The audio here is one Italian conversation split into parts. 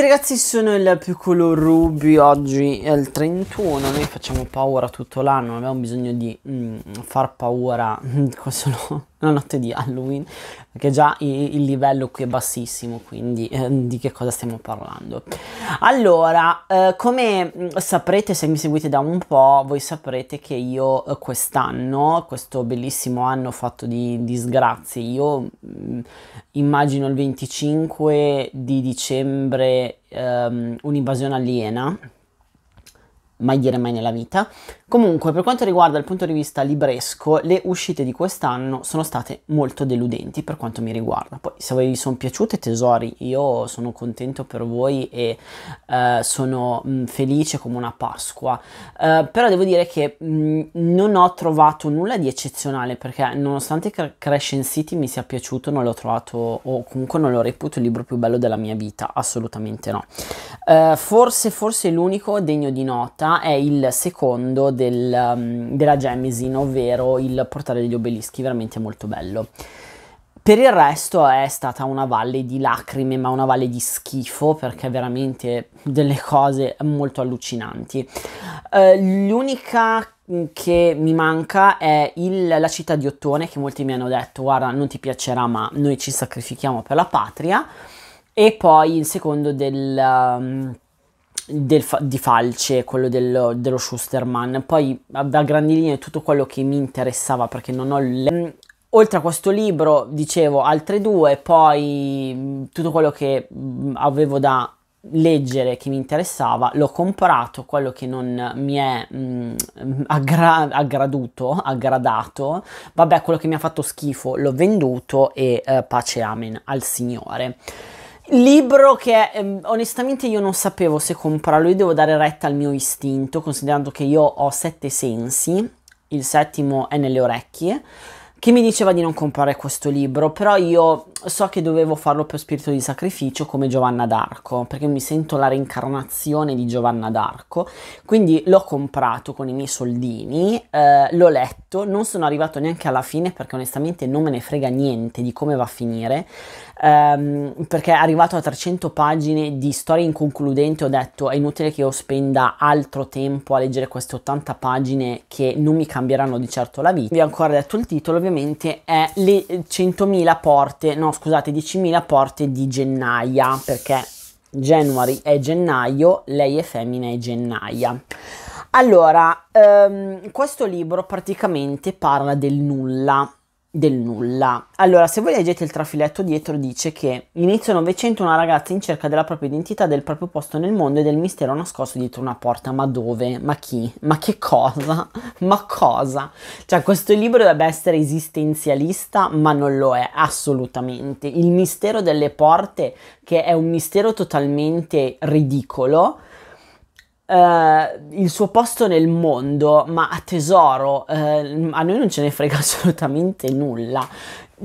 Ragazzi sono il piccolo Ruby, oggi è il 31, noi facciamo paura tutto l'anno, abbiamo bisogno di mm, far paura solo la notte di Halloween, che già il livello qui è bassissimo, quindi eh, di che cosa stiamo parlando? Allora, eh, come mm, saprete se mi seguite da un po', voi saprete che io eh, quest'anno, questo bellissimo anno fatto di disgrazie, io mh, mm, immagino il 25 di dicembre ehm, un'invasione aliena, mai dire mai nella vita, Comunque, per quanto riguarda il punto di vista libresco, le uscite di quest'anno sono state molto deludenti per quanto mi riguarda. Poi, se vi sono piaciute, tesori, io sono contento per voi e eh, sono mh, mm, felice come una Pasqua. Eh, però devo dire che mh, mm, non ho trovato nulla di eccezionale perché, nonostante Crescent City mi sia piaciuto, non l'ho trovato o comunque non lo reputo il libro più bello della mia vita. Assolutamente no. Eh, forse, forse l'unico degno di nota è il secondo del, um, della Gemisin, ovvero il portale degli obelischi, veramente molto bello. Per il resto è stata una valle di lacrime, ma una valle di schifo, perché veramente delle cose molto allucinanti. Eh, l'unica che mi manca è il, la città di Ottone, che molti mi hanno detto, guarda, non ti piacerà, ma noi ci sacrifichiamo per la patria. E poi il secondo del... Um, del, di Falce, quello del, dello Schusterman. Poi a grandi linee tutto quello che mi interessava perché non ho le... Mm, oltre a questo libro, dicevo altre due, poi mm, tutto quello che mm, avevo da leggere che mi interessava, l'ho comprato, quello che non mi è mh, aggra- aggraduto, aggradato, vabbè quello che mi ha fatto schifo l'ho venduto e eh, pace amen al Signore. Libro che ehm, onestamente io non sapevo se comprarlo, io devo dare retta al mio istinto, considerando che io ho sette sensi, il settimo è nelle orecchie, che mi diceva di non comprare questo libro, però io so che dovevo farlo per spirito di sacrificio come Giovanna d'Arco, perché mi sento la reincarnazione di Giovanna d'Arco, quindi l'ho comprato con i miei soldini, eh, l'ho letto, non sono arrivato neanche alla fine perché onestamente non me ne frega niente di come va a finire, ehm, perché è arrivato a 300 pagine di storia inconcludente, ho detto è inutile che io spenda altro tempo a leggere queste 80 pagine che non mi cambieranno di certo la vita. Vi ho ancora detto il titolo, ovviamente è le 100.000 porte, no? no scusate 10.000 porte di gennaia perché January è gennaio, lei è femmina è gennaia. Allora, ehm, questo libro praticamente parla del nulla, del nulla. Allora, se voi leggete il trafiletto dietro dice che inizio Novecento una ragazza in cerca della propria identità, del proprio posto nel mondo e del mistero nascosto dietro una porta. Ma dove? Ma chi? Ma che cosa? Ma cosa? Cioè, questo libro dovrebbe essere esistenzialista, ma non lo è assolutamente. Il mistero delle porte, che è un mistero totalmente ridicolo eh, il suo posto nel mondo, ma a tesoro, uh, a noi non ce ne frega assolutamente nulla.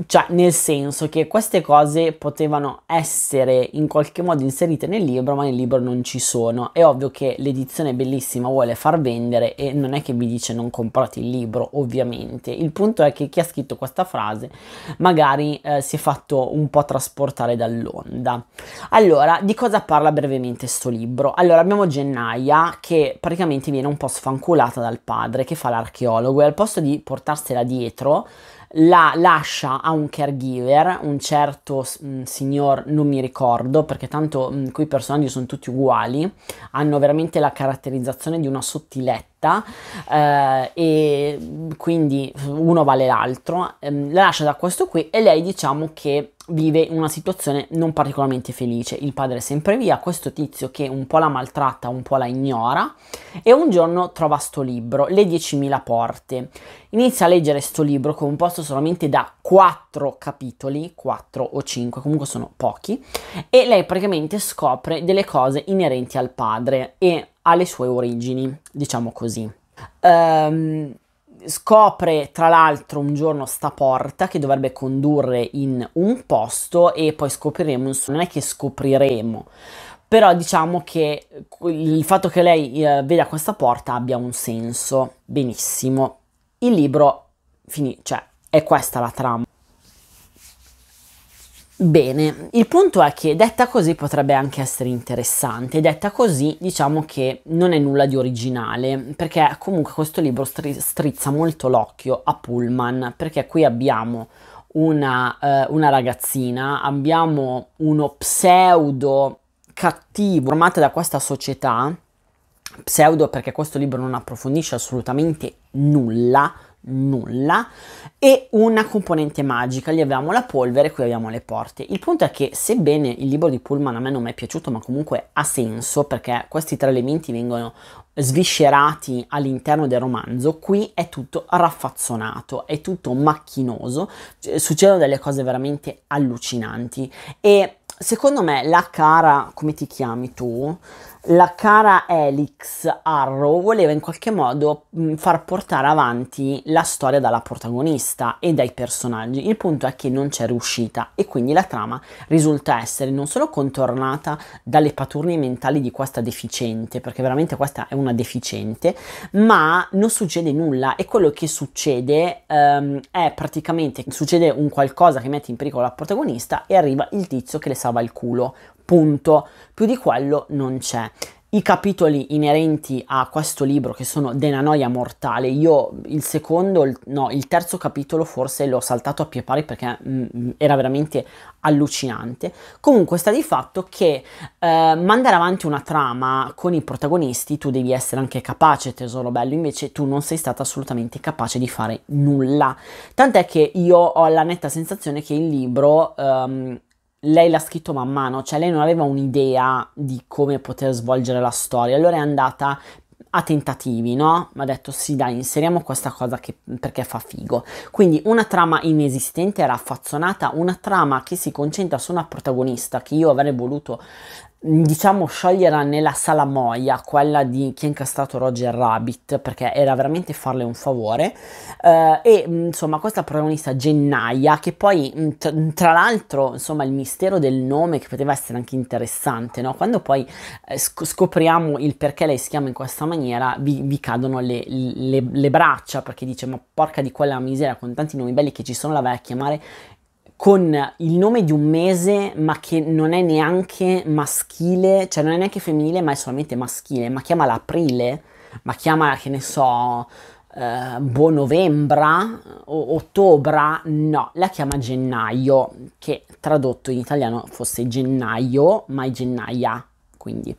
Cioè, nel senso che queste cose potevano essere in qualche modo inserite nel libro, ma nel libro non ci sono. È ovvio che l'edizione bellissima vuole far vendere e non è che vi dice non comprate il libro, ovviamente. Il punto è che chi ha scritto questa frase magari eh, si è fatto un po' trasportare dall'onda. Allora, di cosa parla brevemente sto libro? Allora, abbiamo Gennaia che praticamente viene un po' sfanculata dal padre che fa l'archeologo e al posto di portarsela dietro la lascia a un caregiver, un certo mh, mm, signor, non mi ricordo, perché tanto mh, mm, quei personaggi sono tutti uguali, hanno veramente la caratterizzazione di una sottiletta diretta eh, e quindi uno vale l'altro, eh, la lascia da questo qui e lei diciamo che vive una situazione non particolarmente felice. Il padre è sempre via, questo tizio che un po' la maltratta, un po' la ignora e un giorno trova sto libro, Le 10.000 porte. Inizia a leggere sto libro composto solamente da 4 capitoli, 4 o 5, comunque sono pochi, e lei praticamente scopre delle cose inerenti al padre e ha le sue origini, diciamo così. Um, scopre tra l'altro un giorno sta porta che dovrebbe condurre in un posto e poi scopriremo, non è che scopriremo, però diciamo che il fatto che lei eh, veda questa porta abbia un senso, benissimo. Il libro finì, cioè è questa la trama. Bene, il punto è che detta così potrebbe anche essere interessante, detta così diciamo che non è nulla di originale, perché comunque questo libro stri- strizza molto l'occhio a Pullman, perché qui abbiamo una, eh, una ragazzina, abbiamo uno pseudo cattivo formato da questa società, pseudo perché questo libro non approfondisce assolutamente nulla nulla e una componente magica, lì abbiamo la polvere, qui abbiamo le porte. Il punto è che sebbene il libro di Pullman a me non mi è piaciuto, ma comunque ha senso perché questi tre elementi vengono sviscerati all'interno del romanzo, qui è tutto raffazzonato, è tutto macchinoso, succedono delle cose veramente allucinanti e secondo me la cara, come ti chiami tu, la cara Elix Arrow voleva in qualche modo mm, far portare avanti la storia dalla protagonista e dai personaggi. Il punto è che non c'è riuscita e quindi la trama risulta essere non solo contornata dalle paturnie mentali di questa deficiente, perché veramente questa è una deficiente, ma non succede nulla e quello che succede um, è praticamente succede un qualcosa che mette in pericolo la protagonista e arriva il tizio che le sa interessava il culo, punto. Più di quello non c'è. I capitoli inerenti a questo libro che sono De noia mortale, io il secondo, il, no, il terzo capitolo forse l'ho saltato a pie pari perché mh, mm, mm, era veramente allucinante. Comunque sta di fatto che eh, mandare avanti una trama con i protagonisti tu devi essere anche capace, tesoro bello, invece tu non sei stata assolutamente capace di fare nulla. Tant'è che io ho la netta sensazione che il libro ehm, lei l'ha scritto man mano, cioè lei non aveva un'idea di come poter svolgere la storia, allora è andata a tentativi, no? Mi ha detto sì dai inseriamo questa cosa che, perché fa figo. Quindi una trama inesistente, raffazzonata, una trama che si concentra su una protagonista che io avrei voluto diciamo sciogliere nella salamoia quella di chi ha incastrato Roger Rabbit perché era veramente farle un favore eh, e mm, insomma questa protagonista Gennaia che poi mm, tra l'altro insomma il mistero del nome che poteva essere anche interessante no? quando poi eh, scopriamo il perché lei si chiama in questa maniera vi, vi cadono le, le, le, braccia perché dice ma porca di quella miseria con tanti nomi belli che ci sono la vai a chiamare con il nome di un mese, ma che non è neanche maschile, cioè non è neanche femminile, ma è solamente maschile, ma chiamala aprile, ma chiamala che ne so, eh, boh novembra o ottobra, no, la chiama gennaio, che tradotto in italiano fosse gennaio, ma è gennaia. Quindi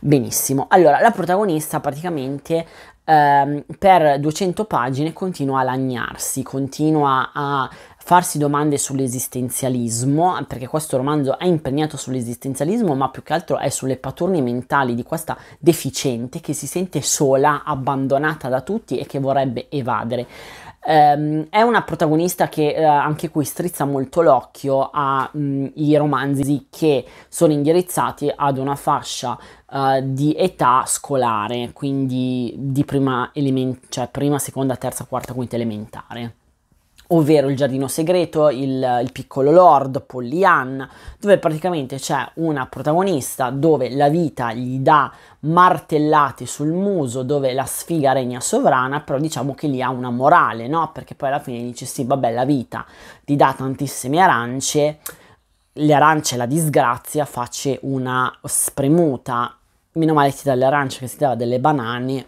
benissimo. Allora, la protagonista praticamente ehm, per 200 pagine continua a lagnarsi, continua a farsi domande sull'esistenzialismo, perché questo romanzo è impegnato sull'esistenzialismo, ma più che altro è sulle paturne mentali di questa deficiente che si sente sola, abbandonata da tutti e che vorrebbe evadere. Um, è una protagonista che uh, anche qui strizza molto l'occhio ai mm, romanzi che sono indirizzati ad una fascia uh, di età scolare, quindi di prima, element- cioè prima, seconda, terza, quarta, quinta elementare ovvero il giardino segreto, il, il piccolo lord, Pollian, dove praticamente c'è una protagonista dove la vita gli dà martellate sul muso, dove la sfiga regna sovrana, però diciamo che lì ha una morale, no? Perché poi alla fine dice sì, vabbè, la vita ti dà tantissime arance, le arance la disgrazia, facce una spremuta, meno male che ti dà le arance che si dà delle banane,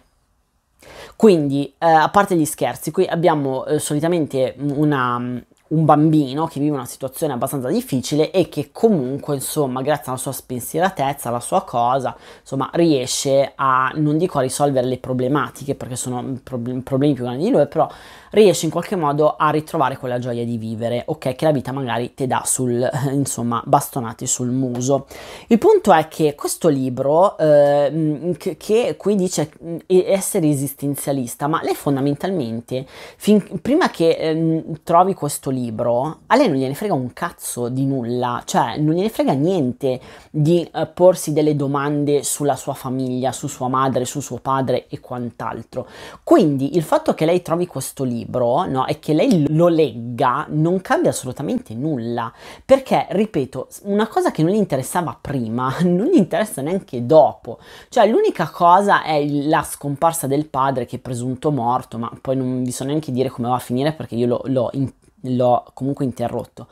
quindi, eh, a parte gli scherzi, qui abbiamo eh, solitamente una, mm, un bambino che vive una situazione abbastanza difficile e che comunque, insomma, grazie alla sua spensieratezza, alla sua cosa, insomma, riesce a, non dico a risolvere le problematiche, perché sono problemi più grandi di lui, però riesce in qualche modo a ritrovare quella gioia di vivere, ok? Che la vita magari ti dà sul, insomma, bastonati sul muso. Il punto è che questo libro, eh, che, che, qui dice mm, essere esistenzialista, ma lei fondamentalmente, fin, prima che eh, trovi questo libro, libro, a lei non gliene frega un cazzo di nulla, cioè non gliene frega niente di eh, porsi delle domande sulla sua famiglia, su sua madre, su suo padre e quant'altro. Quindi il fatto che lei trovi questo libro no, e che lei lo legga non cambia assolutamente nulla, perché, ripeto, una cosa che non gli interessava prima non gli interessa neanche dopo. Cioè l'unica cosa è la scomparsa del padre che è presunto morto, ma poi non vi so neanche dire come va a finire perché io l'ho, l'ho in l'ho comunque interrotto.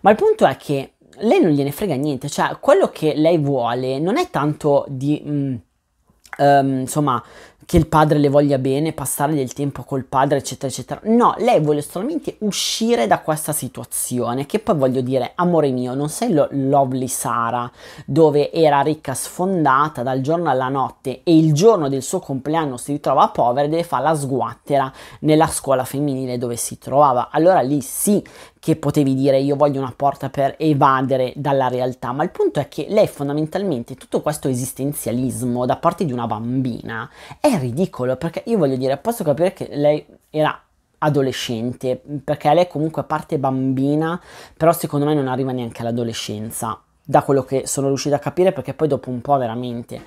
Ma il punto è che lei non gliene frega niente, cioè quello che lei vuole non è tanto di... Mh, um, ehm, insomma, che il padre le voglia bene, passare del tempo col padre, eccetera, eccetera. No, lei vuole solamente uscire da questa situazione, che poi voglio dire, amore mio, non sei lo- lovely Sara, dove era ricca sfondata dal giorno alla notte e il giorno del suo compleanno si ritrova povera e deve fare la sguattera nella scuola femminile dove si trovava. Allora lì sì che potevi dire io voglio una porta per evadere dalla realtà, ma il punto è che lei fondamentalmente tutto questo esistenzialismo da parte di una bambina è ridicolo perché io voglio dire, posso capire che lei era adolescente, perché lei comunque parte bambina, però secondo me non arriva neanche all'adolescenza, da quello che sono riuscita a capire, perché poi dopo un po' veramente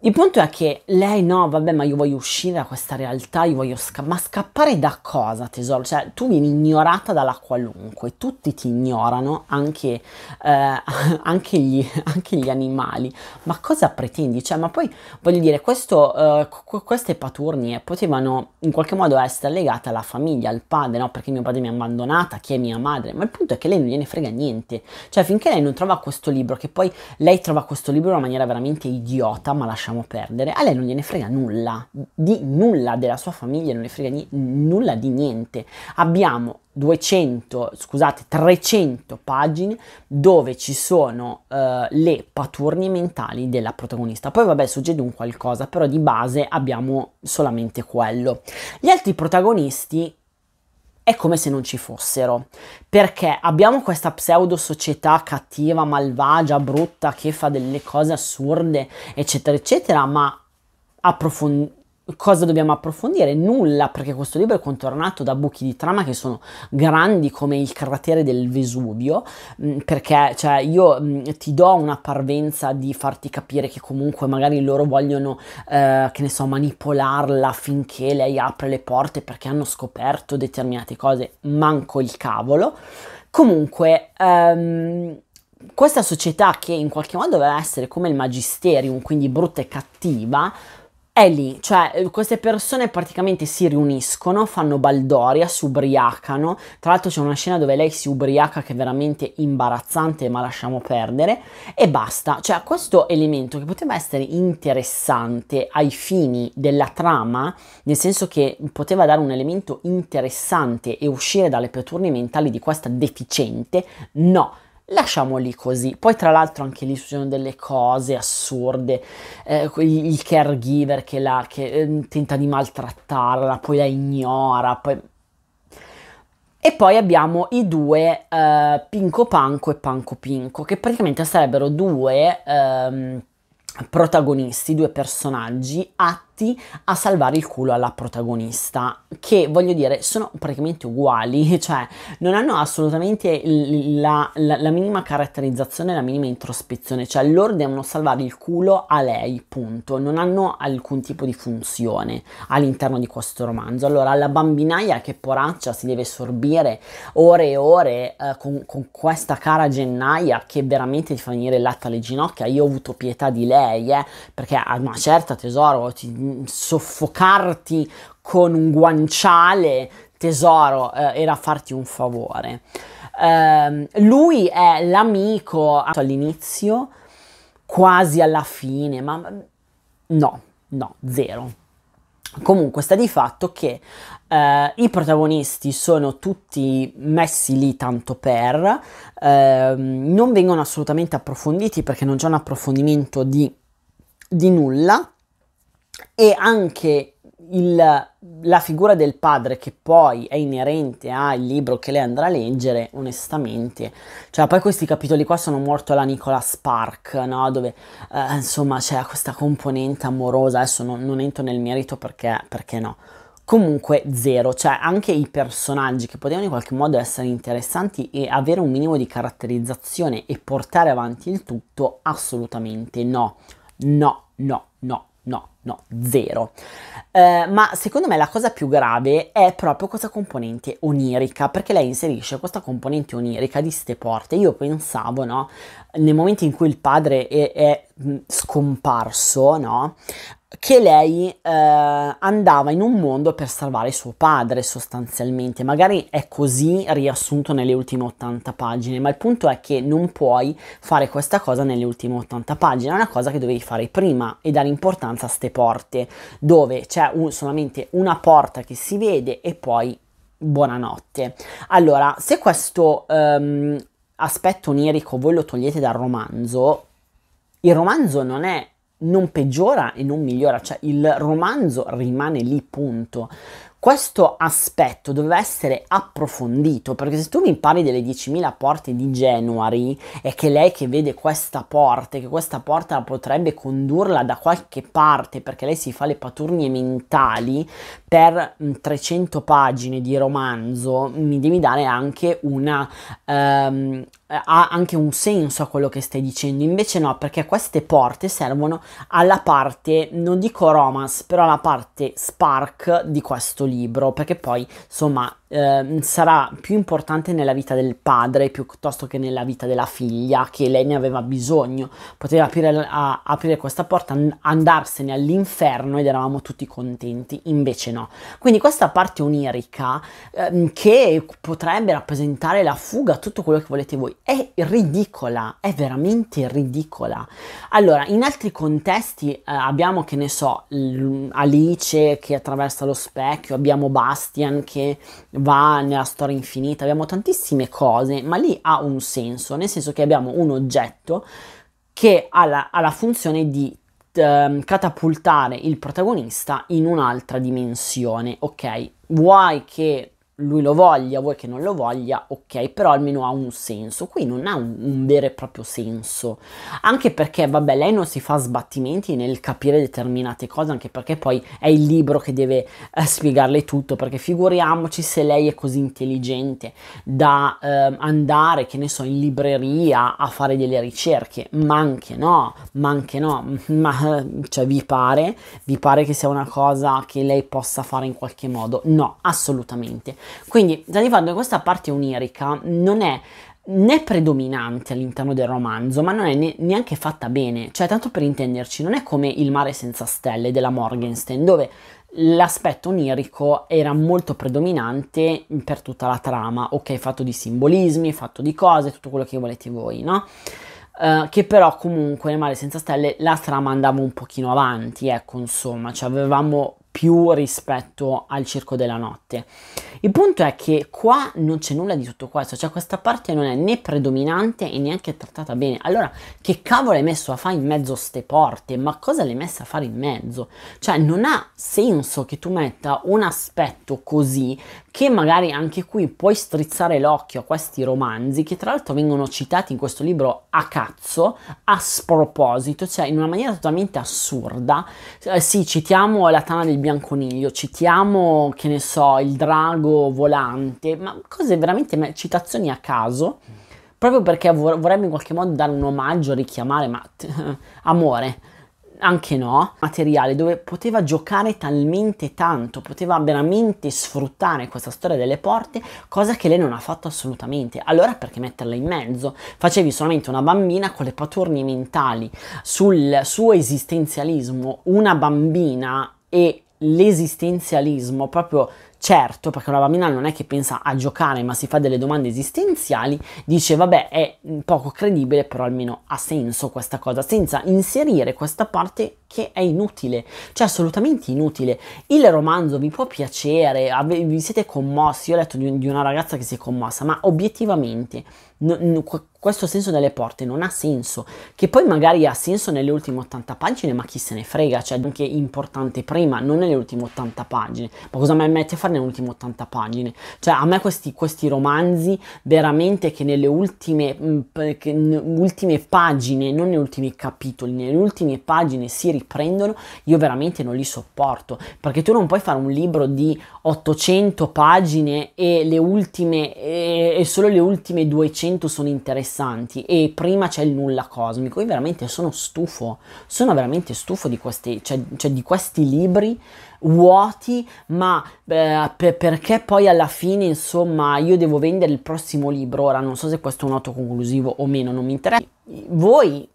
il punto è che lei no, vabbè, ma io voglio uscire da questa realtà, io voglio scappare. Ma scappare da cosa, tesoro? Cioè, tu vieni ignorata dalla qualunque, tutti ti ignorano, anche, eh, anche, gli, anche gli, animali. Ma cosa pretendi? Cioè, ma poi voglio dire, questo, eh, queste paturnie potevano in qualche modo essere legate alla famiglia, al padre, no? Perché mio padre mi ha abbandonata, chi è mia madre? Ma il punto è che lei non gliene frega niente. Cioè, finché lei non trova questo libro, che poi lei trova questo libro in una maniera veramente idiota, ma lascia lasciamo perdere, a lei non gliene frega nulla, di nulla della sua famiglia, non le frega di, nulla di niente. Abbiamo 200, scusate, 300 pagine dove ci sono uh, le paturnie mentali della protagonista. Poi vabbè succede un qualcosa, però di base abbiamo solamente quello. Gli altri protagonisti è come se non ci fossero. Perché abbiamo questa pseudo società cattiva, malvagia, brutta, che fa delle cose assurde, eccetera, eccetera, ma approfondire cosa dobbiamo approfondire? Nulla, perché questo libro è contornato da buchi di trama che sono grandi come il cratere del Vesuvio, mm, perché cioè, io mm, ti do una parvenza di farti capire che comunque magari loro vogliono, eh, che ne so, manipolarla finché lei apre le porte perché hanno scoperto determinate cose, manco il cavolo. Comunque... Um, questa società che in qualche modo doveva essere come il magisterium, quindi brutta e cattiva, è lì, cioè eh, queste persone praticamente si riuniscono, fanno baldoria, si ubriacano, tra l'altro c'è una scena dove lei si ubriaca che è veramente imbarazzante ma lasciamo perdere e basta, cioè questo elemento che poteva essere interessante ai fini della trama, nel senso che poteva dare un elemento interessante e uscire dalle peturnie mentali di questa deficiente, no lasciamoli così. Poi tra l'altro anche lì succedono delle cose assurde, eh, il caregiver che, la, che eh, tenta di maltrattarla, poi la ignora, poi... E poi abbiamo i due eh, Pinco Panco e Panco Pinco, che praticamente sarebbero due ehm, protagonisti, due personaggi a fatti a salvare il culo alla protagonista, che voglio dire sono praticamente uguali, cioè non hanno assolutamente la, la, la minima caratterizzazione, la minima introspezione, cioè loro devono salvare il culo a lei, punto, non hanno alcun tipo di funzione all'interno di questo romanzo. Allora la bambinaia che poraccia si deve sorbire ore e ore eh, con, con questa cara gennaia che veramente ti fa venire il latte alle ginocchia, io ho avuto pietà di lei, eh, perché a ah, una certa tesoro ti, Mm, soffocarti con un guanciale, tesoro, eh, era farti un favore. Eh, lui è l'amico all'inizio, quasi alla fine, ma no, no, zero. Comunque sta di fatto che eh, i protagonisti sono tutti messi lì tanto per, ehm, non vengono assolutamente approfonditi perché non c'è un approfondimento di, di nulla e anche il, la figura del padre che poi è inerente al libro che lei andrà a leggere, onestamente, cioè poi questi capitoli qua sono molto alla Nicola Spark, no? dove eh, insomma c'è questa componente amorosa, adesso non, non entro nel merito perché, perché no, comunque zero, cioè anche i personaggi che potevano in qualche modo essere interessanti e avere un minimo di caratterizzazione e portare avanti il tutto, assolutamente no, no, no, no, No, zero. Eh, ma secondo me la cosa più grave è proprio questa componente onirica, perché lei inserisce questa componente onirica di ste porte. Io pensavo, no, nel momento in cui il padre è, è scomparso, no, che lei eh, andava in un mondo per salvare suo padre sostanzialmente, magari è così riassunto nelle ultime 80 pagine, ma il punto è che non puoi fare questa cosa nelle ultime 80 pagine, è una cosa che dovevi fare prima e dare importanza a ste porte, dove c'è un, solamente una porta che si vede e poi buonanotte. Allora, se questo um, aspetto onirico voi lo togliete dal romanzo, il romanzo non è non peggiora e non migliora, cioè il romanzo rimane lì punto questo aspetto doveva essere approfondito perché se tu mi parli delle 10.000 porte di January e che lei che vede questa porta, che questa porta potrebbe condurla da qualche parte perché lei si fa le paturnie mentali per 300 mm, pagine di romanzo, mi devi dare anche una... Um, ha anche un senso a quello che stai dicendo, invece no, perché queste porte servono alla parte, non dico romance, però alla parte spark di questo libro libro, perché poi insomma eh, sarà più importante nella vita del padre piuttosto che nella vita della figlia, che lei ne aveva bisogno, poteva aprire, a, aprire questa porta, andarsene all'inferno ed eravamo tutti contenti, invece no. Quindi questa parte onirica eh, che potrebbe rappresentare la fuga, tutto quello che volete voi, è ridicola, è veramente ridicola. Allora, in altri contesti eh, abbiamo, che ne so, Alice che attraversa lo specchio, abbiamo Bastian che va nella storia infinita, abbiamo tantissime cose, ma lì ha un senso, nel senso che abbiamo un oggetto che ha la, ha la funzione di eh, catapultare il protagonista in un'altra dimensione, ok? Vuoi che lui lo voglia, vuoi che non lo voglia, ok, però almeno ha un senso. Qui non ha un, un, vero e proprio senso. Anche perché, vabbè, lei non si fa sbattimenti nel capire determinate cose, anche perché poi è il libro che deve eh, spiegarle tutto, perché figuriamoci se lei è così intelligente da eh, andare, che ne so, in libreria a fare delle ricerche, ma anche no, ma anche no, ma cioè vi pare, vi pare che sia una cosa che lei possa fare in qualche modo? No, assolutamente quindi di fatto, questa parte onirica non è né predominante all'interno del romanzo, ma non è neanche fatta bene. Cioè, tanto per intenderci, non è come Il mare senza stelle della Morgenstern, dove l'aspetto onirico era molto predominante per tutta la trama, ok, fatto di simbolismi, fatto di cose, tutto quello che volete voi, no? Uh, che però comunque nel mare senza stelle la trama andava un pochino avanti, ecco insomma, cioè avevamo più rispetto al circo della notte. Il punto è che qua non c'è nulla di tutto questo, cioè questa parte non è né predominante e neanche trattata bene. Allora, che cavolo hai messo a fare in mezzo a ste porte? Ma cosa l'hai messa a fare in mezzo? Cioè, non ha senso che tu metta un aspetto così che magari anche qui puoi strizzare l'occhio a questi romanzi che tra l'altro vengono citati in questo libro a cazzo, a sproposito, cioè in una maniera totalmente assurda. Eh, sì, citiamo la tana del bianconiglio, citiamo, che ne so, il drago volante, ma cose veramente citazioni a caso proprio perché vorremmo in qualche modo dare un omaggio, richiamare, ma t- amore, anche no, materiale dove poteva giocare talmente tanto, poteva veramente sfruttare questa storia delle porte, cosa che lei non ha fatto assolutamente. Allora perché metterla in mezzo? Facevi solamente una bambina con le paturni mentali sul suo esistenzialismo, una bambina e l'esistenzialismo proprio certo, perché una bambina non è che pensa a giocare, ma si fa delle domande esistenziali, dice vabbè è poco credibile, però almeno ha senso questa cosa, senza inserire questa parte che è inutile, cioè assolutamente inutile. Il romanzo vi può piacere, vi siete commossi, io ho letto di, di una ragazza che si è commossa, ma obiettivamente n- questo senso delle porte non ha senso, che poi magari ha senso nelle ultime 80 pagine, ma chi se ne frega, cioè anche importante prima, non nelle ultime 80 pagine, ma cosa mi metti a fare nelle ultime 80 pagine? Cioè a me questi, questi romanzi veramente che nelle ultime, mh, mm, che n- ultime pagine, non nei ultimi capitoli, nelle ultime pagine si riprendono, io veramente non li sopporto, perché tu non puoi fare un libro di 800 pagine e le ultime, e, e solo le ultime 200 100 sono interessanti e prima c'è il nulla cosmico. Io veramente sono stufo, sono veramente stufo di questi, cioè, cioè di questi libri vuoti, ma eh, per, perché poi alla fine, insomma, io devo vendere il prossimo libro. Ora non so se questo è un autoconclusivo o meno, non mi interessa. Voi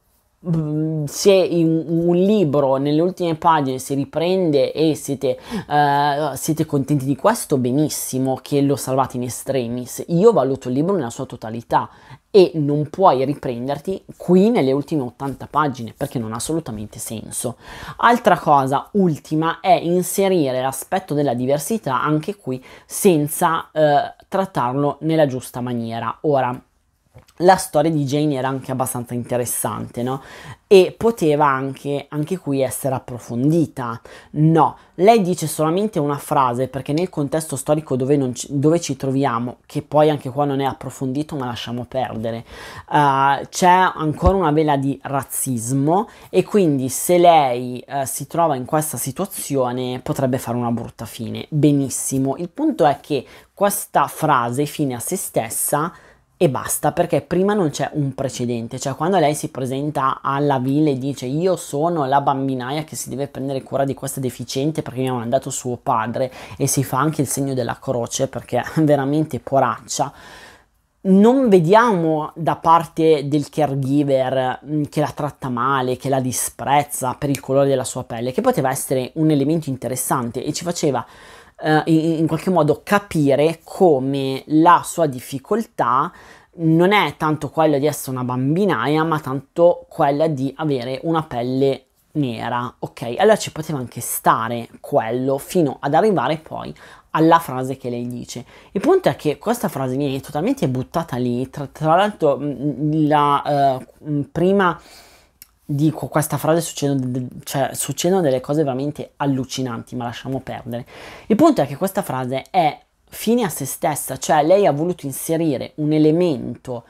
se in un libro nelle ultime pagine si riprende e siete, uh, siete, contenti di questo, benissimo che lo salvate in extremis. Io valuto il libro nella sua totalità e non puoi riprenderti qui nelle ultime 80 pagine perché non ha assolutamente senso. Altra cosa ultima è inserire l'aspetto della diversità anche qui senza uh, trattarlo nella giusta maniera. Ora, la storia di Jane era anche abbastanza interessante, no? E poteva anche, anche qui essere approfondita. No, lei dice solamente una frase perché nel contesto storico dove, ci, dove ci, troviamo, che poi anche qua non è approfondito ma lasciamo perdere, uh, c'è ancora una vela di razzismo e quindi se lei uh, si trova in questa situazione potrebbe fare una brutta fine. Benissimo, il punto è che questa frase fine a se stessa e basta perché prima non c'è un precedente, cioè quando lei si presenta alla villa e dice io sono la bambinaia che si deve prendere cura di questa deficiente perché mi ha mandato suo padre e si fa anche il segno della croce perché è veramente poraccia, non vediamo da parte del caregiver mm, che la tratta male, che la disprezza per il colore della sua pelle, che poteva essere un elemento interessante e ci faceva eh, in, in qualche modo capire come la sua difficoltà non è tanto quella di essere una bambinaia, ma tanto quella di avere una pelle nera, ok? Allora ci poteva anche stare quello fino ad arrivare poi alla frase che lei dice. Il punto è che questa frase viene totalmente buttata lì, tra, tra l'altro mm, mm, la eh, mm, prima dico questa frase succedono, cioè, succedono delle cose veramente allucinanti, ma lasciamo perdere. Il punto è che questa frase è fine a se stessa, cioè lei ha voluto inserire un elemento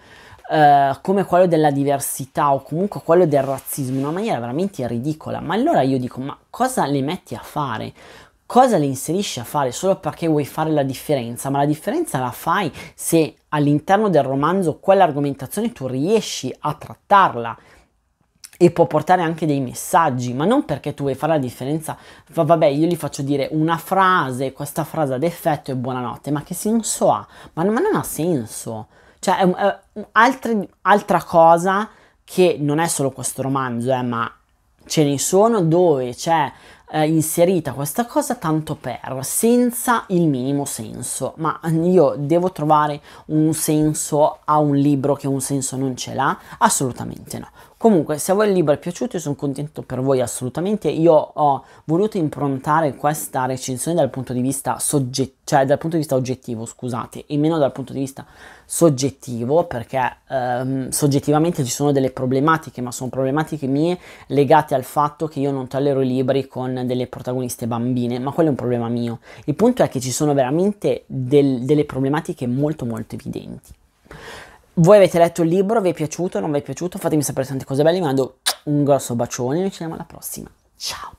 Uh, come quello della diversità o comunque quello del razzismo in una maniera veramente ridicola. Ma allora io dico, ma cosa le metti a fare? Cosa le inserisci a fare solo perché vuoi fare la differenza? Ma la differenza la fai se all'interno del romanzo quell'argomentazione tu riesci a trattarla e può portare anche dei messaggi, ma non perché tu vuoi fare la differenza, va, vabbè io gli faccio dire una frase, questa frase ad effetto è buonanotte, ma che senso ha? Ma, ma non ha senso, cioè è, è, è altre, altra cosa che non è solo questo romanzo, eh, ma ce ne sono dove c'è eh, inserita questa cosa tanto per, senza il minimo senso. Ma io devo trovare un senso a un libro che un senso non ce l'ha? Assolutamente no. Comunque, se a voi il libro è piaciuto, io sono contento per voi assolutamente. Io ho voluto improntare questa recensione dal punto di vista soggettivo, cioè dal punto di vista oggettivo, scusate, e meno dal punto di vista soggettivo, perché ehm, soggettivamente ci sono delle problematiche, ma sono problematiche mie legate al fatto che io non tollero i libri con delle protagoniste bambine, ma quello è un problema mio. Il punto è che ci sono veramente del, delle problematiche molto molto evidenti. Voi avete letto il libro, vi è piaciuto, non vi è piaciuto? Fatemi sapere tante cose belle, vi mando un grosso bacione e ci vediamo alla prossima. Ciao!